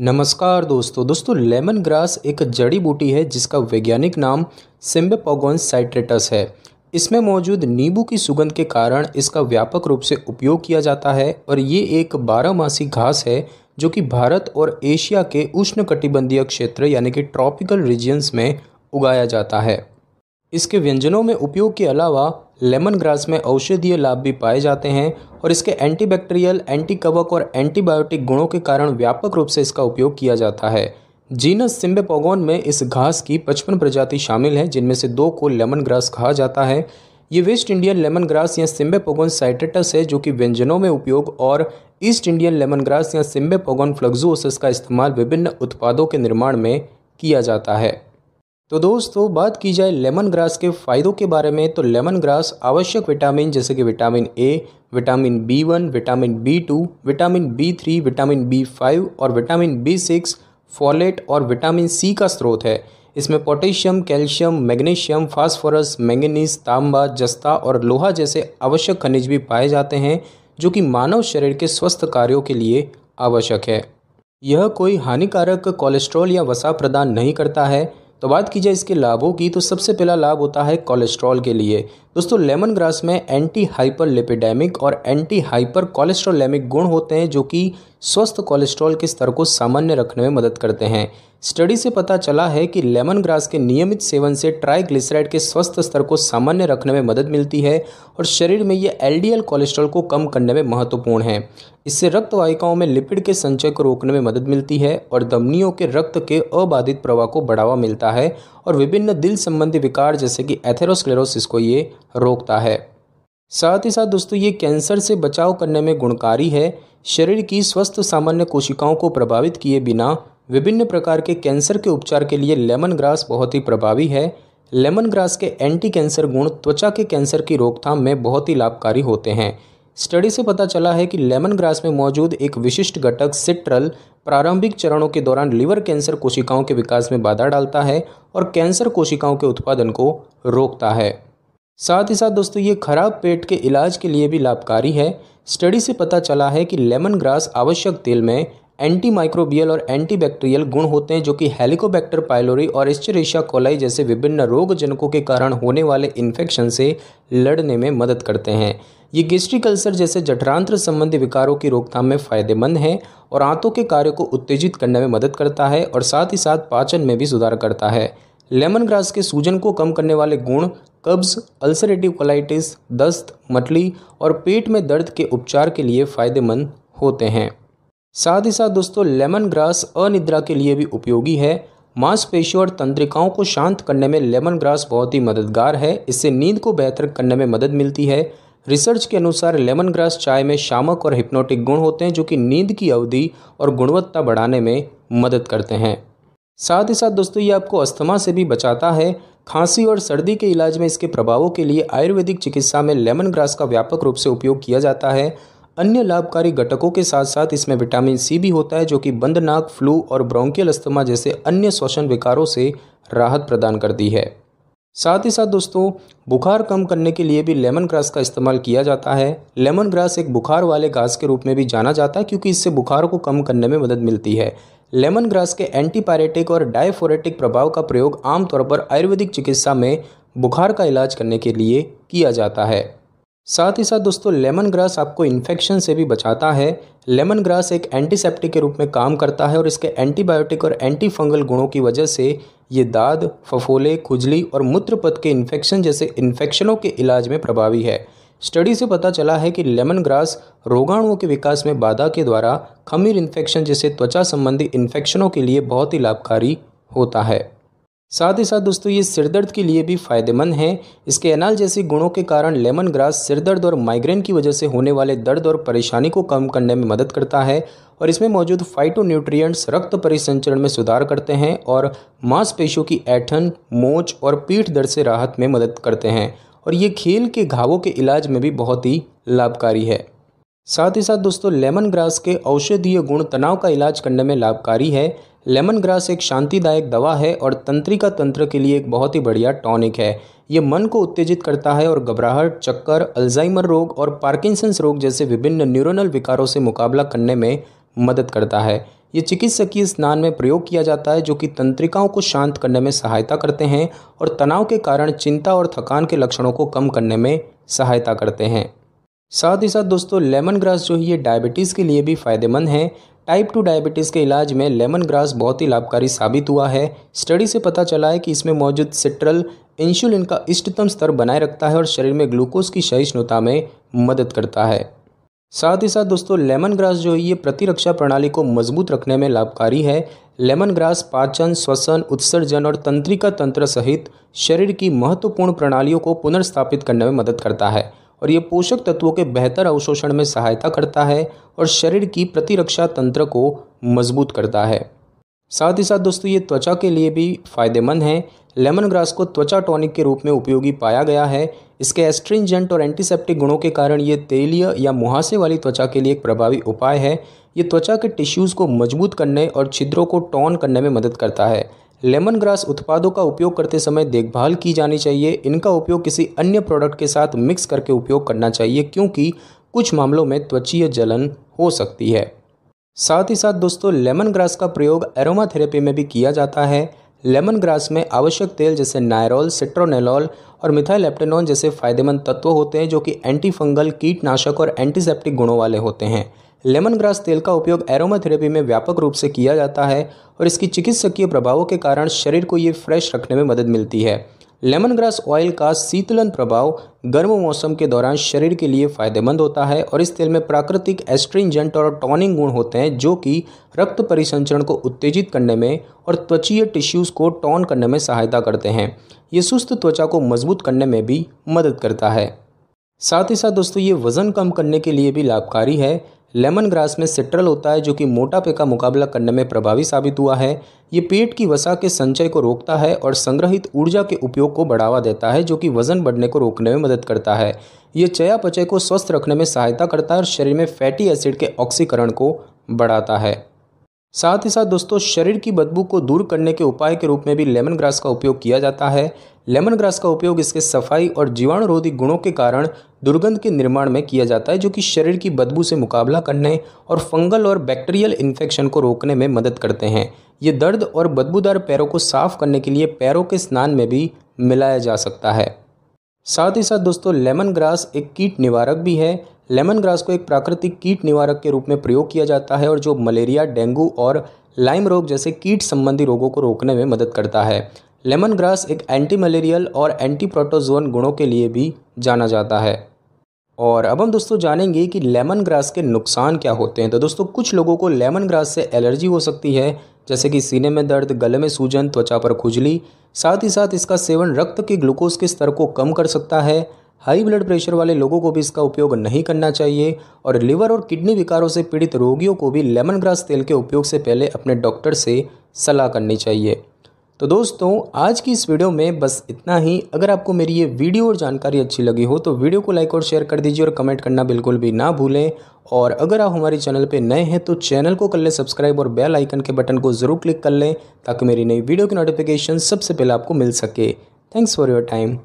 नमस्कार दोस्तों दोस्तों लेमन ग्रास एक जड़ी बूटी है जिसका वैज्ञानिक नाम सिम्बेपोगोन साइट्रेटस है इसमें मौजूद नींबू की सुगंध के कारण इसका व्यापक रूप से उपयोग किया जाता है और ये एक बारहमासी घास है जो कि भारत और एशिया के उष्णकटिबंधीय क्षेत्र यानी कि ट्रॉपिकल रीजन्स में उगाया जाता है इसके व्यंजनों में उपयोग के अलावा लेमन ग्रास में औषधीय लाभ भी पाए जाते हैं और इसके एंटीबैक्टीरियल एंटी कवक और एंटीबायोटिक गुणों के कारण व्यापक रूप से इसका उपयोग किया जाता है जीनस सिम्बेपोगोन में इस घास की पचपन प्रजाति शामिल हैं जिनमें से दो को लेमन ग्रास कहा जाता है ये वेस्ट इंडियन लेमन ग्रास या सिम्बेपोगोन साइटेटस है जो कि व्यंजनों में उपयोग और ईस्ट इंडियन लेमन ग्रास या सिम्बेपोगोन फ्लग्जोस का इस्तेमाल विभिन्न उत्पादों के निर्माण में किया जाता है तो दोस्तों बात की जाए लेमन ग्रास के फ़ायदों के बारे में तो लेमन ग्रास आवश्यक विटामिन जैसे कि vitamin A vitamin B one vitamin B two vitamin B three vitamin B five और विटामिन बी सिक्स फॉलेट और विटामिन सी का स्रोत है इसमें potassium calcium magnesium phosphorus manganese तांबा जस्ता और लोहा जैसे आवश्यक खनिज भी पाए जाते हैं जो कि मानव शरीर के स्वस्थ कार्यों के लिए आवश्यक है यह कोई हानिकारक कोलेस्ट्रॉल या वसा प्रदान नहीं करता है तो बात की जाए इसके लाभों की तो सबसे पहला लाभ होता है कोलेस्ट्रॉल के लिए दोस्तों लेमन ग्रास में एंटी हाइपर लिपिडेमिक और एंटी हाइपर कोलेस्ट्रोलेमिक गुण होते हैं जो कि स्वस्थ कोलेस्ट्रॉल के स्तर को सामान्य रखने में मदद करते हैं स्टडी से पता चला है कि लेमन ग्रास के नियमित सेवन से ट्राइग्लिसराइड के स्वस्थ स्तर को सामान्य रखने में मदद मिलती है और शरीर में ये एलडीएल कोलेस्ट्रॉल को कम करने में महत्वपूर्ण है इससे रक्त वाहिकाओं में लिपिड के संचय को रोकने में मदद मिलती है और दमनियों के रक्त के अबाधित प्रवाह को बढ़ावा मिलता है और विभिन्न दिल संबंधी विकार जैसे कि एथेरोस्क्लेरोसिस को ये रोकता है साथ ही साथ दोस्तों ये कैंसर से बचाव करने में गुणकारी है शरीर की स्वस्थ सामान्य कोशिकाओं को प्रभावित किए बिना विभिन्न प्रकार के कैंसर के उपचार के लिए लेमन ग्रास बहुत ही प्रभावी है लेमन ग्रास के एंटी कैंसर गुण त्वचा के कैंसर की रोकथाम में बहुत ही लाभकारी होते हैं स्टडी से पता चला है कि लेमन ग्रास में मौजूद एक विशिष्ट घटक सिट्रल प्रारंभिक चरणों के दौरान लिवर कैंसर कोशिकाओं के विकास में बाधा डालता है और कैंसर कोशिकाओं के उत्पादन को रोकता है साथ ही साथ दोस्तों ये खराब पेट के इलाज के लिए भी लाभकारी है स्टडी से पता चला है कि लेमन ग्रास आवश्यक तेल में एंटी माइक्रोबियल और एंटीबैक्टीरियल गुण होते हैं जो कि हेलिकोबैक्टर पाइलोरी और एस्चरेशिया कोलाई जैसे विभिन्न रोगजनकों के कारण होने वाले इन्फेक्शन से लड़ने में मदद करते हैं ये गेस्ट्रिक अल्सर जैसे जठरांत्र संबंधी विकारों की रोकथाम में फायदेमंद है और आंतों के कार्य को उत्तेजित करने में मदद करता है और साथ ही साथ पाचन में भी सुधार करता है लेमन ग्रास के सूजन को कम करने वाले गुण कब्ज अल्सरेटिव कोलाइटिस दस्त मटली और पेट में दर्द के उपचार के लिए फ़ायदेमंद होते हैं साथ ही साथ दोस्तों लेमन ग्रास अनिद्रा के लिए भी उपयोगी है मांसपेशियों और तंत्रिकाओं को शांत करने में लेमन ग्रास बहुत ही मददगार है इससे नींद को बेहतर करने में मदद मिलती है रिसर्च के अनुसार लेमन ग्रास चाय में शामक और हिप्नोटिक गुण होते हैं जो कि नींद की अवधि और गुणवत्ता बढ़ाने में मदद करते हैं साथ ही साथ दोस्तों ये आपको अस्थमा से भी बचाता है खांसी और सर्दी के इलाज में इसके प्रभावों के लिए आयुर्वेदिक चिकित्सा में लेमन ग्रास का व्यापक रूप से उपयोग किया जाता है अन्य लाभकारी घटकों के साथ साथ इसमें विटामिन सी भी होता है जो कि बंद नाक फ्लू और ब्रोंकियल अस्थमा जैसे अन्य श्वसन विकारों से राहत प्रदान करती है साथ ही साथ दोस्तों बुखार कम करने के लिए भी लेमन ग्रास का इस्तेमाल किया जाता है लेमन ग्रास एक बुखार वाले घास के रूप में भी जाना जाता है क्योंकि इससे बुखार को कम करने में मदद मिलती है लेमन ग्रास के एंटीपायरेटिक और डायफोरेटिक प्रभाव का प्रयोग आमतौर पर आयुर्वेदिक चिकित्सा में बुखार का इलाज करने के लिए किया जाता है साथ ही साथ दोस्तों लेमन ग्रास आपको इन्फेक्शन से भी बचाता है लेमन ग्रास एक एंटीसेप्टिक के रूप में काम करता है और इसके एंटीबायोटिक और एंटी फंगल गुणों की वजह से ये दाद फफोले खुजली और मूत्रपथ के इन्फेक्शन जैसे इन्फेक्शनों के इलाज में प्रभावी है स्टडी से पता चला है कि लेमन ग्रास रोगाणुओं के विकास में बाधा के द्वारा खमीर इन्फेक्शन जैसे त्वचा संबंधी इन्फेक्शनों के लिए बहुत ही लाभकारी होता है साथ ही साथ दोस्तों ये सिरदर्द के लिए भी फायदेमंद है इसके एनाल जैसे गुणों के कारण लेमन ग्रास सिरदर्द और माइग्रेन की वजह से होने वाले दर्द और परेशानी को कम करने में मदद करता है और इसमें मौजूद फाइटो न्यूट्रियट्स रक्त परिसंचरण में सुधार करते हैं और मांसपेशियों की ऐठन मोच और पीठ दर्द से राहत में मदद करते हैं और ये खेल के घावों के इलाज में भी बहुत ही लाभकारी है साथ ही साथ दोस्तों लेमन ग्रास के औषधीय गुण तनाव का इलाज करने में लाभकारी है लेमन ग्रास एक शांतिदायक दवा है और तंत्रिका तंत्र के लिए एक बहुत ही बढ़िया टॉनिक है ये मन को उत्तेजित करता है और घबराहट चक्कर अल्जाइमर रोग और पार्किंसंस रोग जैसे विभिन्न न्यूरोनल विकारों से मुकाबला करने में मदद करता है ये चिकित्सकीय स्नान में प्रयोग किया जाता है जो कि तंत्रिकाओं को शांत करने में सहायता करते हैं और तनाव के कारण चिंता और थकान के लक्षणों को कम करने में सहायता करते हैं साथ ही साथ दोस्तों लेमन ग्रास जो है ये डायबिटीज़ के लिए भी फ़ायदेमंद है टाइप टू डायबिटीज़ के इलाज में लेमन ग्रास बहुत ही लाभकारी साबित हुआ है स्टडी से पता चला है कि इसमें मौजूद सिट्रल इंसुलिन का इष्टतम स्तर बनाए रखता है और शरीर में ग्लूकोज की सहिष्णुता में मदद करता है साथ ही साथ दोस्तों लेमन ग्रास जो है ये प्रतिरक्षा प्रणाली को मजबूत रखने में लाभकारी है लेमन ग्रास पाचन श्वसन उत्सर्जन और तंत्रिका तंत्र सहित शरीर की महत्वपूर्ण प्रणालियों को पुनर्स्थापित करने में मदद करता है और ये पोषक तत्वों के बेहतर अवशोषण में सहायता करता है और शरीर की प्रतिरक्षा तंत्र को मजबूत करता है साथ ही साथ दोस्तों ये त्वचा के लिए भी फायदेमंद है लेमन ग्रास को त्वचा टॉनिक के रूप में उपयोगी पाया गया है इसके एस्ट्रिंजेंट और एंटीसेप्टिक गुणों के कारण ये तेलीय या मुहासे वाली त्वचा के लिए एक प्रभावी उपाय है ये त्वचा के टिश्यूज़ को मजबूत करने और छिद्रों को टॉन करने में मदद करता है लेमन ग्रास उत्पादों का उपयोग करते समय देखभाल की जानी चाहिए इनका उपयोग किसी अन्य प्रोडक्ट के साथ मिक्स करके उपयोग करना चाहिए क्योंकि कुछ मामलों में त्वचीय जलन हो सकती है साथ ही साथ दोस्तों लेमन ग्रास का प्रयोग एरोमा थेरेपी में भी किया जाता है लेमन ग्रास में आवश्यक तेल जैसे नायरॉल सिट्रोनेलॉल और मिथाइलेप्टेनॉन जैसे फायदेमंद तत्व होते हैं जो कि एंटी फंगल कीटनाशक और एंटीसेप्टिक गुणों वाले होते हैं लेमन ग्रास तेल का उपयोग एरोमाथेरेपी में व्यापक रूप से किया जाता है और इसकी चिकित्सकीय प्रभावों के कारण शरीर को ये फ्रेश रखने में मदद मिलती है लेमन ग्रास ऑयल का शीतलन प्रभाव गर्म मौसम के दौरान शरीर के लिए फायदेमंद होता है और इस तेल में प्राकृतिक एस्ट्रिंजेंट और टॉनिंग गुण होते हैं जो कि रक्त परिसंचरण को उत्तेजित करने में और त्वचीय टिश्यूज़ को टॉन करने में सहायता करते हैं ये सुस्त त्वचा को मजबूत करने में भी मदद करता है साथ ही साथ दोस्तों ये वज़न कम करने के लिए भी लाभकारी है लेमन ग्रास में सिट्रल होता है जो कि मोटापे का मुकाबला करने में प्रभावी साबित हुआ है ये पेट की वसा के संचय को रोकता है और संग्रहित ऊर्जा के उपयोग को बढ़ावा देता है जो कि वजन बढ़ने को रोकने में मदद करता है ये चयापचय को स्वस्थ रखने में सहायता करता है और शरीर में फैटी एसिड के ऑक्सीकरण को बढ़ाता है साथ ही साथ दोस्तों शरीर की बदबू को दूर करने के उपाय के रूप में भी लेमन ग्रास का उपयोग किया जाता है लेमन ग्रास का उपयोग इसके सफाई और जीवाणुरोधी गुणों के कारण दुर्गंध के निर्माण में किया जाता है जो कि शरीर की बदबू से मुकाबला करने और फंगल और बैक्टीरियल इन्फेक्शन को रोकने में मदद करते हैं ये दर्द और बदबूदार पैरों को साफ करने के लिए पैरों के स्नान में भी मिलाया जा सकता है साथ ही साथ दोस्तों लेमन ग्रास एक कीट निवारक भी है लेमन ग्रास को एक प्राकृतिक कीट निवारक के रूप में प्रयोग किया जाता है और जो मलेरिया डेंगू और लाइम रोग जैसे कीट संबंधी रोगों को रोकने में मदद करता है लेमन ग्रास एक एंटी मलेरियल और एंटी प्रोटोजोन गुणों के लिए भी जाना जाता है और अब हम दोस्तों जानेंगे कि लेमन ग्रास के नुकसान क्या होते हैं तो दोस्तों कुछ लोगों को लेमन ग्रास से एलर्जी हो सकती है जैसे कि सीने में दर्द गले में सूजन त्वचा पर खुजली साथ ही साथ इसका सेवन रक्त के ग्लूकोज के स्तर को कम कर सकता है हाई ब्लड प्रेशर वाले लोगों को भी इसका उपयोग नहीं करना चाहिए और लिवर और किडनी विकारों से पीड़ित रोगियों को भी लेमन ग्रास तेल के उपयोग से पहले अपने डॉक्टर से सलाह करनी चाहिए तो दोस्तों आज की इस वीडियो में बस इतना ही अगर आपको मेरी ये वीडियो और जानकारी अच्छी लगी हो तो वीडियो को लाइक और शेयर कर दीजिए और कमेंट करना बिल्कुल भी ना भूलें और अगर आप हमारे चैनल पे नए हैं तो चैनल को कर लें सब्सक्राइब और बेल आइकन के बटन को ज़रूर क्लिक कर लें ताकि मेरी नई वीडियो की नोटिफिकेशन सबसे पहले आपको मिल सके थैंक्स फॉर योर टाइम